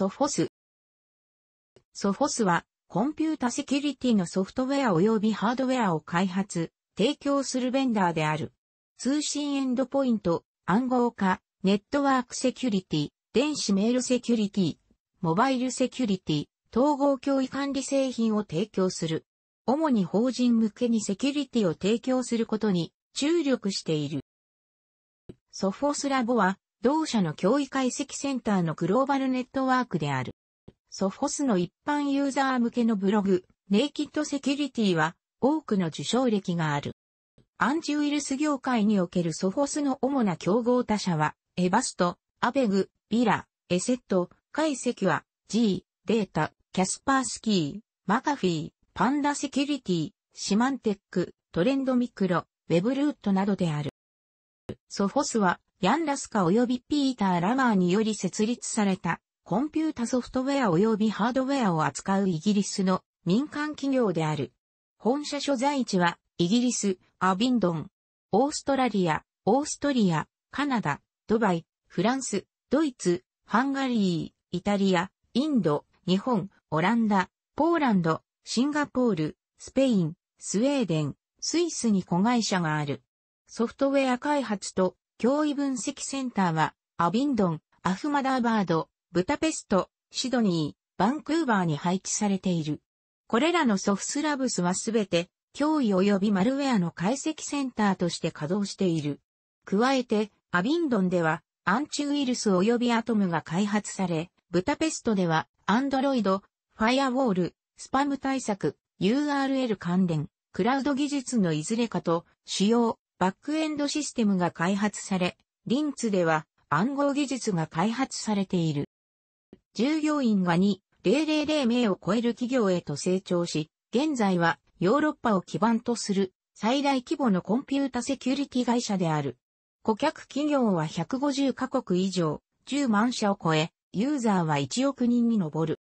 ソフォス。ソフォスは、コンピュータセキュリティのソフトウェア及びハードウェアを開発、提供するベンダーである。通信エンドポイント、暗号化、ネットワークセキュリティ、電子メールセキュリティ、モバイルセキュリティ、統合脅威管理製品を提供する。主に法人向けにセキュリティを提供することに注力している。ソフォスラボは同社の脅威解析センターのグローバルネットワークである。ソフォスの一般ユーザー向けのブログ、ネイキッドセキュリティは多くの受賞歴がある。アンチウイルス業界におけるソフォスの主な競合他社は、エバスト、アベグ、ビラ、エセット、解析は、G、データ、キャスパースキー、マカフィー、パンダセキュリティ、シマンテック、トレンドミクロ、ウェブルートなどである。ソフォスはヤン・ラスカ及びピーター・ラマーにより設立されたコンピュータソフトウェア及びハードウェアを扱うイギリスの民間企業である。本社所在地はイギリス、アビンドン、オーストラリア、オーストリア、カナダ、ドバイ、フランス、ドイツ、ハンガリー、イタリア、インド、日本、オランダ、ポーランド、シンガポール、スペイン、スウェーデン、スイスに子会社がある。ソフトウェア開発と脅威分析センターは、アビンドン、アフマダーバード、ブタペスト、シドニー、バンクーバーに配置されている。これらのソフスラブスはすべて、脅威及びマルウェアの解析センターとして稼働している。加えて、アビンドンでは、アンチウイルス及びアトムが開発され、ブタペストでは、アンドロイド、ファイアウォール、スパム対策、URL 関連、クラウド技術のいずれかと、主要、バックエンドシステムが開発され、リンツでは暗号技術が開発されている。従業員が2000名を超える企業へと成長し、現在はヨーロッパを基盤とする最大規模のコンピュータセキュリティ会社である。顧客企業は150カ国以上、10万社を超え、ユーザーは1億人に上る。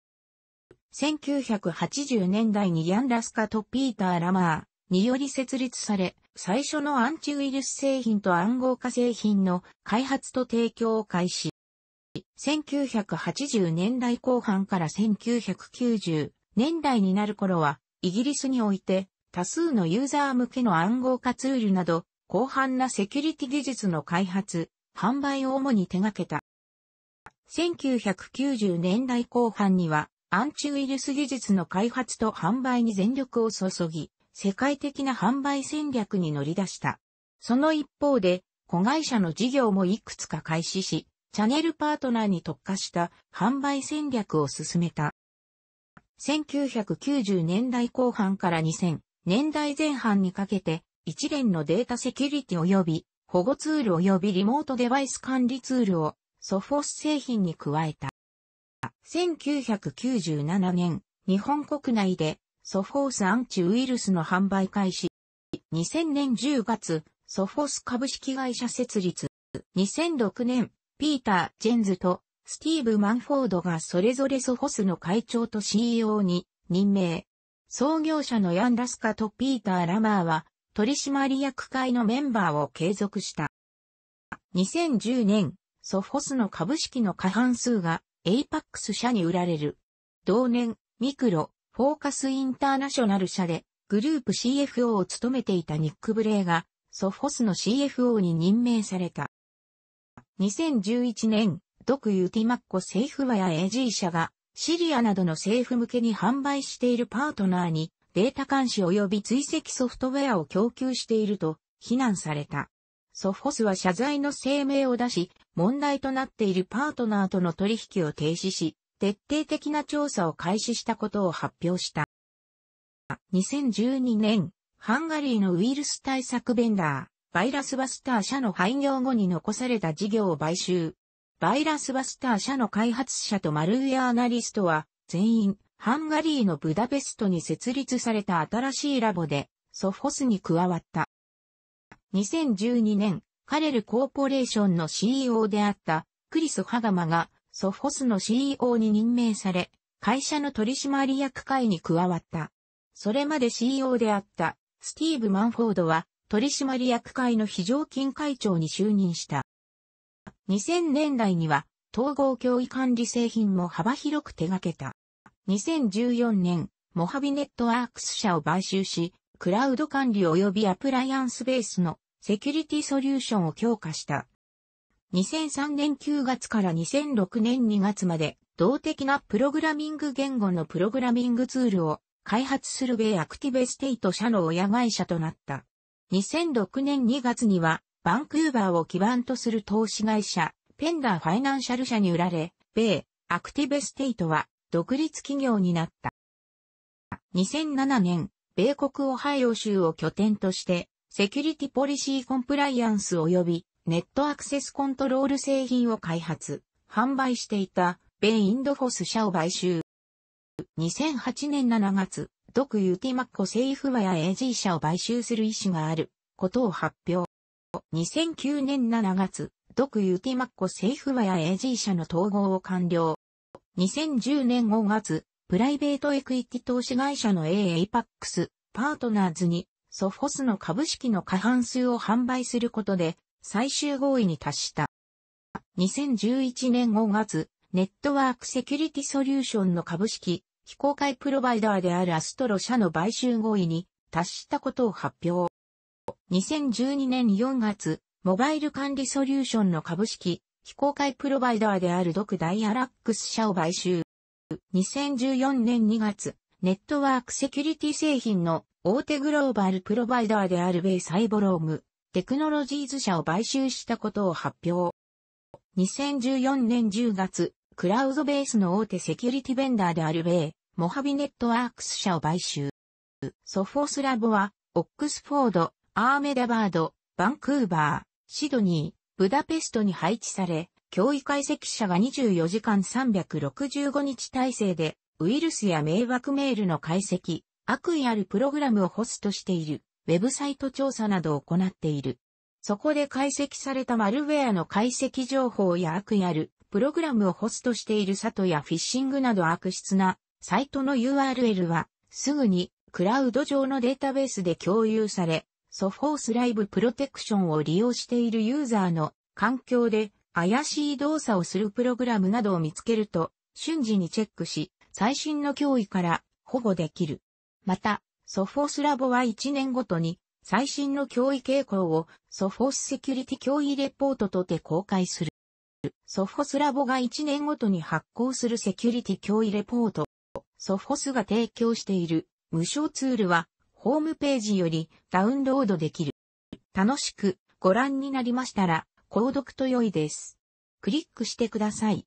1980年代にヤン・ラスカとピーター・ラマーにより設立され、最初のアンチウイルス製品と暗号化製品の開発と提供を開始。1980年代後半から1990年代になる頃は、イギリスにおいて多数のユーザー向けの暗号化ツールなど、広範なセキュリティ技術の開発、販売を主に手掛けた。1990年代後半には、アンチウイルス技術の開発と販売に全力を注ぎ、世界的な販売戦略に乗り出した。その一方で、子会社の事業もいくつか開始し、チャネルパートナーに特化した販売戦略を進めた。1990年代後半から2000年代前半にかけて、一連のデータセキュリティ及び保護ツール及びリモートデバイス管理ツールをソフォス製品に加えた。1997年、日本国内でソフォースアンチウイルスの販売開始。2000年10月、ソフォス株式会社設立。2006年、ピーター・ジェンズとスティーブ・マンフォードがそれぞれソフォスの会長と CEO に任命。創業者のヤン・ラスカとピーター・ラマーは取締役会のメンバーを継続した。2010年、ソフォスの株式の過半数が APAX 社に売られる。同年、ミクロ、フォーカスインターナショナル社でグループ CFO を務めていたニック・ブレイがソフォスの CFO に任命された。2011年、ク・ユティマッコ政府和や AG 社がシリアなどの政府向けに販売しているパートナーにデータ監視及び追跡ソフトウェアを供給していると非難された。ソフォスは謝罪の声明を出し、問題となっているパートナーとの取引を停止し、徹底的な調査を開始したことを発表した。2012年、ハンガリーのウイルス対策ベンダー、バイラスバスター社の廃業後に残された事業を買収。バイラスバスター社の開発者とマルウェアアナリストは、全員、ハンガリーのブダペストに設立された新しいラボで、ソフォスに加わった。2012年、カレルコーポレーションの CEO であった、クリス・ハガマが、ソフォスの CEO に任命され、会社の取締役会に加わった。それまで CEO であったスティーブ・マンフォードは取締役会の非常勤会長に就任した。2000年代には統合脅威管理製品も幅広く手掛けた。2014年、モハビネットワークス社を買収し、クラウド管理及びアプライアンスベースのセキュリティソリューションを強化した。2003年9月から2006年2月まで、動的なプログラミング言語のプログラミングツールを開発する米アクティエステイト社の親会社となった。2006年2月には、バンクーバーを基盤とする投資会社、ペンダーファイナンシャル社に売られ、米アクティエステイトは独立企業になった。2007年、米国オハイオ州を拠点として、セキュリティポリシーコンプライアンス及びネットアクセスコントロール製品を開発、販売していた、米インドフォス社を買収。2008年7月、独ユティマッコ政府和や AG 社を買収する意思があることを発表。2009年7月、独ユティマッコ政府和や AG 社の統合を完了。2010年5月、プライベートエクイティ投資会社の AAPAX パートナーズにソフォスの株式の過半数を販売することで最終合意に達した。2011年5月、ネットワークセキュリティソリューションの株式、非公開プロバイダーであるアストロ社の買収合意に達したことを発表。2012年4月、モバイル管理ソリューションの株式、非公開プロバイダーであるドクダイアラックス社を買収。2014年2月、ネットワークセキュリティ製品の大手グローバルプロバイダーであるイサイボロームテクノロジーズ社を買収したことを発表。2014年10月、クラウドベースの大手セキュリティベンダーである米、モハビネットワークス社を買収。ソフォスラボは、オックスフォード、アーメダバード、バンクーバー、シドニー、ブダペストに配置され、脅威解析者が24時間365日体制で、ウイルスや迷惑メールの解析、悪意あるプログラムをホストしている。ウェブサイト調査などを行っている。そこで解析されたマルウェアの解析情報や悪意あるプログラムをホストしているサトやフィッシングなど悪質なサイトの URL はすぐにクラウド上のデータベースで共有され、ソフォースライブプロテクションを利用しているユーザーの環境で怪しい動作をするプログラムなどを見つけると瞬時にチェックし最新の脅威から保護できる。また、ソフォスラボは1年ごとに最新の脅威傾向をソフォスセキュリティ脅威レポートとて公開する。ソフォスラボが1年ごとに発行するセキュリティ脅威レポート。ソフォスが提供している無償ツールはホームページよりダウンロードできる。楽しくご覧になりましたら購読と良いです。クリックしてください。